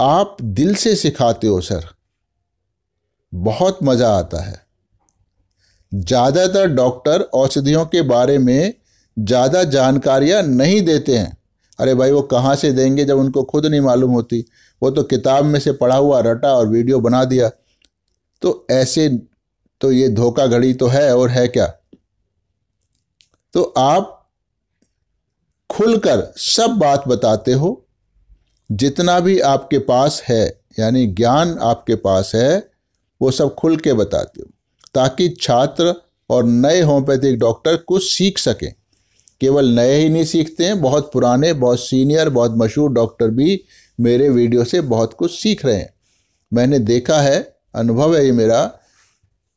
आप दिल से सिखाते हो सर बहुत मज़ा आता है ज़्यादातर डॉक्टर औषधियों के बारे में ज़्यादा जानकारियाँ नहीं देते हैं अरे भाई वो कहाँ से देंगे जब उनको खुद नहीं मालूम होती वो तो किताब में से पढ़ा हुआ रटा और वीडियो बना दिया तो ऐसे तो ये धोखा घड़ी तो है और है क्या तो आप खुलकर सब बात बताते हो जितना भी आपके पास है यानी ज्ञान आपके पास है वो सब खुल के बताते हो ताकि छात्र और नए होम्योपैथिक डॉक्टर कुछ सीख सकें केवल नए ही नहीं सीखते हैं बहुत पुराने बहुत सीनियर बहुत मशहूर डॉक्टर भी मेरे वीडियो से बहुत कुछ सीख रहे हैं मैंने देखा है अनुभव है ये मेरा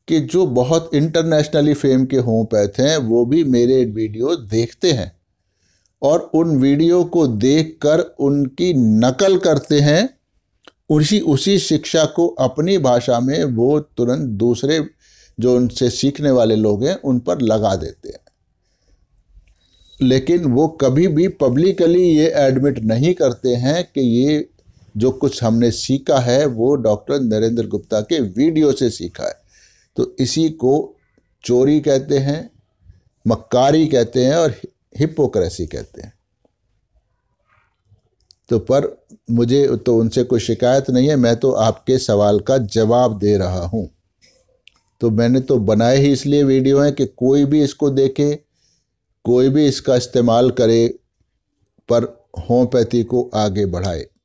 कि जो बहुत इंटरनेशनली फेम के होम्योपैथ हैं वो भी मेरे वीडियो देखते हैं और उन वीडियो को देखकर उनकी नकल करते हैं उसी उसी शिक्षा को अपनी भाषा में वो तुरंत दूसरे जो उनसे सीखने वाले लोग हैं उन पर लगा देते हैं लेकिन वो कभी भी पब्लिकली ये एडमिट नहीं करते हैं कि ये जो कुछ हमने सीखा है वो डॉक्टर नरेंद्र गुप्ता के वीडियो से सीखा है तो इसी को चोरी कहते हैं मक्कारी कहते हैं और हिपोक्रेसी कहते हैं तो पर मुझे तो उनसे कोई शिकायत नहीं है मैं तो आपके सवाल का जवाब दे रहा हूँ तो मैंने तो बनाए ही इसलिए वीडियो हैं कि कोई भी इसको देखे कोई भी इसका इस्तेमाल करे पर होम्योपैथी को आगे बढ़ाए